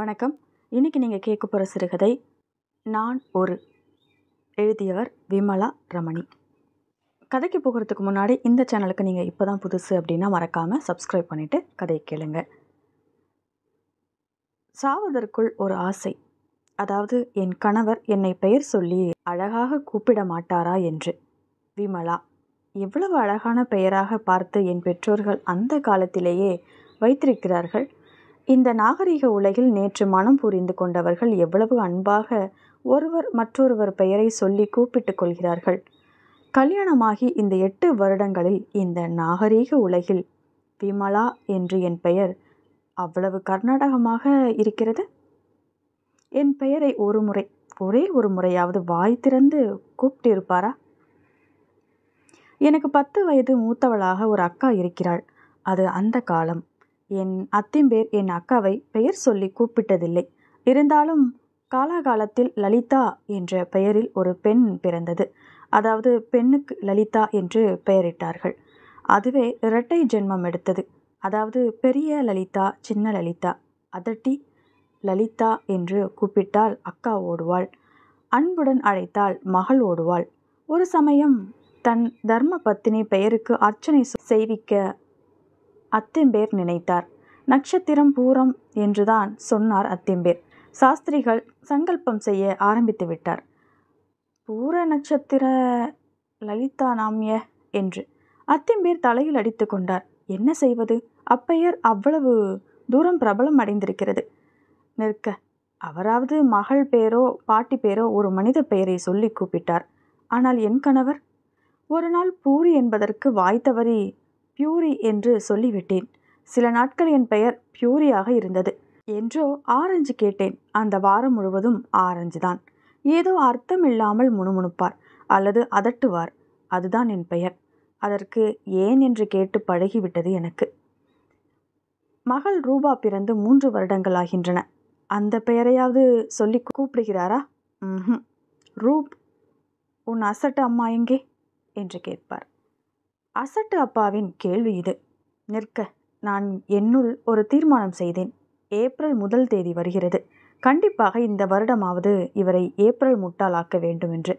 வணக்கம் இன்றைக்கி நீங்கள் கேட்க போகிற சிறுகதை நான் ஒரு எழுதியவர் விமலா ரமணி கதைக்கு போகிறதுக்கு முன்னாடி இந்த சேனலுக்கு நீங்கள் இப்போ தான் புதுசு அப்படின்னா மறக்காமல் சப்ஸ்கிரைப் பண்ணிவிட்டு கதையை கேளுங்க சாவதற்குள் ஒரு ஆசை அதாவது என் கணவர் என்னை பெயர் சொல்லி அழகாக கூப்பிட மாட்டாரா என்று விமலா எவ்வளவு அழகான பெயராக பார்த்து என் பெற்றோர்கள் அந்த காலத்திலேயே வைத்திருக்கிறார்கள் இந்த நாகரிக உலகில் நேற்று மனம் புரிந்து கொண்டவர்கள் எவ்வளவு அன்பாக ஒருவர் மற்றொருவர் பெயரை சொல்லி கூப்பிட்டுக் கொள்கிறார்கள் கல்யாணமாகி இந்த எட்டு வருடங்களில் இந்த நாகரீக உலகில் விமலா என்று என் பெயர் அவ்வளவு கர்நாடகமாக இருக்கிறது என் பெயரை ஒரு முறை ஒரே ஒரு முறையாவது வாய் திறந்து கூப்பிட்டு இருப்பாரா எனக்கு பத்து வயது மூத்தவளாக ஒரு அக்கா இருக்கிறாள் அது அந்த காலம் என் அத்திம்பேர் என் அக்காவை பெயர் சொல்லி கூப்பிட்டதில்லை இருந்தாலும் காலாகாலத்தில் லலிதா என்ற பெயரில் ஒரு பெண் பிறந்தது அதாவது பெண்ணுக்கு லலிதா என்று பெயரிட்டார்கள் அதுவே இரட்டை ஜென்மம் எடுத்தது அதாவது பெரிய லலிதா சின்ன லலிதா அதட்டி லலிதா என்று கூப்பிட்டால் அக்கா ஓடுவாள் அன்புடன் அழைத்தால் மகள் ஓடுவாள் ஒரு சமயம் தன் தர்ம பத்தினி பெயருக்கு அர்ச்சனை செய்விக்க அத்திம்பேர் நினைத்தார் நட்சத்திரம் பூரம் என்றுதான் சொன்னார் அத்திம்பேர் சாஸ்திரிகள் சங்கல்பம் செய்ய ஆரம்பித்து விட்டார் பூர நட்சத்திர லலிதா நாமிய என்று அத்திம்பேர் தலையில் அடித்து கொண்டார் என்ன செய்வது அப்பெயர் அவ்வளவு தூரம் பிரபலம் அடைந்திருக்கிறது நிற்க அவராவது மகள் பேரோ பாட்டி பேரோ ஒரு மனித பெயரை சொல்லி கூப்பிட்டார் ஆனால் என் கணவர் ஒரு நாள் பூரி என்பதற்கு வாய்த்தவரி பியூரி என்று சொல்லிவிட்டேன் சில நாட்கள் என் பெயர் பியூரியாக இருந்தது என்றோ ஆரஞ்சு கேட்டேன் அந்த வாரம் முழுவதும் ஆரஞ்சு தான் ஏதோ அர்த்தம் இல்லாமல் முணுமுணுப்பார் அல்லது அதட்டுவார் அதுதான் என் பெயர் அதற்கு ஏன் என்று கேட்டு பழகிவிட்டது எனக்கு மகள் ரூபா பிறந்து மூன்று வருடங்கள் ஆகின்றன அந்த பெயரையாவது சொல்லி கூப்பிடுகிறாரா ம் ரூப் உன் அசட்டு அம்மா எங்கே என்று கேட்பார் அசட்டு அப்பாவின் கேள்வி இது நிற்க நான் என்னுள் ஒரு தீர்மானம் செய்தேன் ஏப்ரல் முதல் தேதி வருகிறது கண்டிப்பாக இந்த வருடமாவது இவரை ஏப்ரல் முட்டாளாக்க வேண்டும் என்று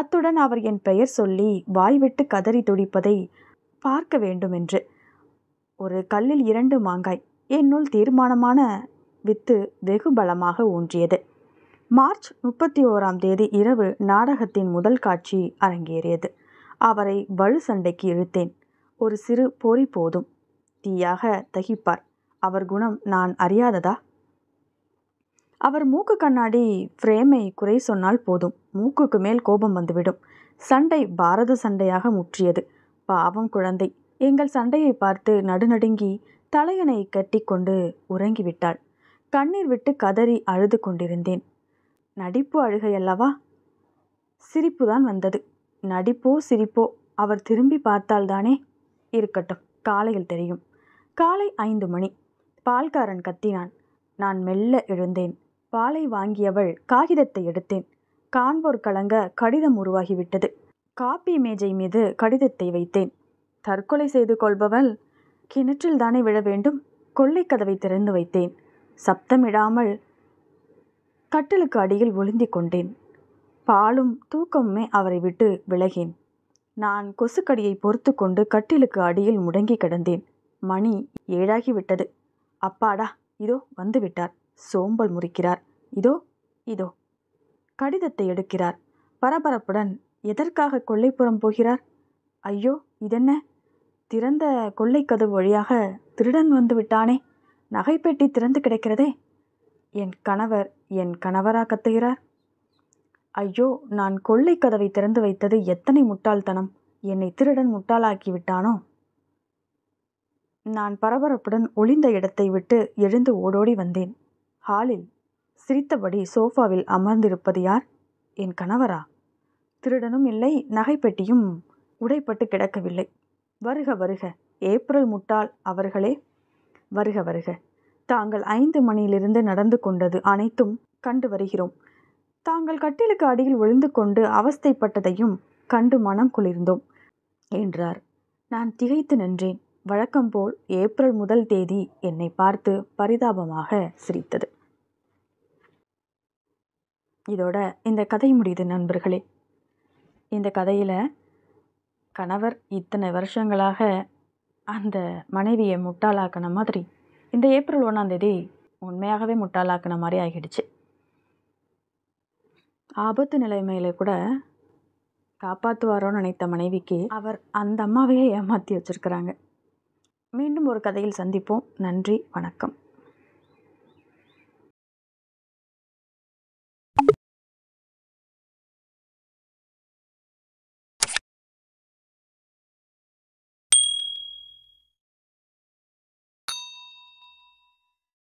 அத்துடன் அவர் என் பெயர் சொல்லி வாய்விட்டு கதறி துடிப்பதை பார்க்க வேண்டும் என்று ஒரு கல்லில் இரண்டு மாங்காய் என்னுள் தீர்மானமான வித்து வெகு பலமாக ஊன்றியது மார்ச் முப்பத்தி ஓராம் தேதி இரவு நாடகத்தின் முதல் காட்சி அரங்கேறியது அவரை வலு சண்டைக்கு இழுத்தேன் ஒரு சிறு பொறி போதும் தீயாக தகிப்பார் அவர் குணம் நான் அறியாததா அவர் மூக்கு கண்ணாடி ஃப்ரேமை குறை சொன்னால் போதும் மூக்குக்கு மேல் கோபம் வந்துவிடும் சண்டை பாரத சண்டையாக முற்றியது பாவம் குழந்தை எங்கள் சண்டையை பார்த்து நடுநடுங்கி தலையணை கட்டி கொண்டு உறங்கிவிட்டாள் கண்ணீர் விட்டு கதறி அழுது கொண்டிருந்தேன் நடிப்பு அழுகை அல்லவா சிரிப்புதான் வந்தது நடிப்போ சிரிப்போ அவர் திரும்பி பார்த்தால்தானே இருக்கட்டும் காலையில் தெரியும் காலை ஐந்து மணி பால்காரன் கத்தினான் நான் மெல்ல எழுந்தேன் பாலை வாங்கியவள் காகிதத்தை எடுத்தேன் காண்போர் கலங்க கடிதம் உருவாகிவிட்டது காப்பி மேஜை மீது கடிதத்தை வைத்தேன் தற்கொலை செய்து கொள்பவள் கிணற்றில் தானே விழ வேண்டும் கொள்ளை கதவை திறந்து வைத்தேன் சப்தமிடாமல் கட்டலுக்கு அடியில் ஒளிந்திக் கொண்டேன் பாலும் தூக்கமுமே அவரை விட்டு விலகேன் நான் கொசுக்கடியை பொறுத்து கொண்டு கட்டிலுக்கு அடியில் முடங்கி கிடந்தேன் மணி ஏழாகிவிட்டது அப்பாடா இதோ வந்துவிட்டார் சோம்பல் முறிக்கிறார் இதோ இதோ கடிதத்தை எடுக்கிறார் பரபரப்புடன் எதற்காக கொள்ளைப்புறம் போகிறார் ஐயோ இதென்ன திறந்த கொள்ளைக்கதவு வழியாக திருடன் வந்து விட்டானே நகைப்பெட்டி திறந்து கிடக்கிறதே என் கணவர் என் கணவராக கத்துகிறார் ஐயோ நான் கொள்ளை கதவை திறந்து வைத்தது எத்தனை முட்டாள்தனம் என்னை திருடன் முட்டாளாக்கி விட்டானோ நான் பரபரப்புடன் ஒளிந்த இடத்தை விட்டு எழுந்து ஓடோடி வந்தேன் ஹாலில் சிரித்தபடி சோஃபாவில் அமர்ந்திருப்பது யார் என் கணவரா திருடனும் இல்லை நகைப்பெட்டியும் உடைப்பட்டு கிடக்கவில்லை வருக வருக ஏப்ரல் முட்டாள் அவர்களே வருக வருக தாங்கள் ஐந்து மணியிலிருந்து நடந்து கொண்டது அனைத்தும் கண்டு வருகிறோம் தாங்கள் கட்டிலுக்கு அடியில் ஒளிந்து கொண்டு அவஸ்தைப்பட்டதையும் கண்டு மனம் குளிர்ந்தோம் என்றார் நான் திகைத்து நின்றேன் வழக்கம்போல் ஏப்ரல் முதல் தேதி என்னை பார்த்து பரிதாபமாக சிரித்தது இதோட இந்த கதை முடியுது நண்பர்களே இந்த கதையில் கணவர் இத்தனை வருஷங்களாக அந்த மனைவியை முட்டாளாக்கின மாதிரி இந்த ஏப்ரல் ஒன்றாந்தேதி உண்மையாகவே முட்டாளாக்கின மாதிரி ஆகிடுச்சு ஆபத்து நிலைமையில கூட காப்பாற்றுவாரோன்னு நினைத்த மனைவிக்கு அவர் அந்த அம்மாவையே ஏமாற்றி வச்சிருக்கிறாங்க மீண்டும் ஒரு கதையில் சந்திப்போம் நன்றி வணக்கம்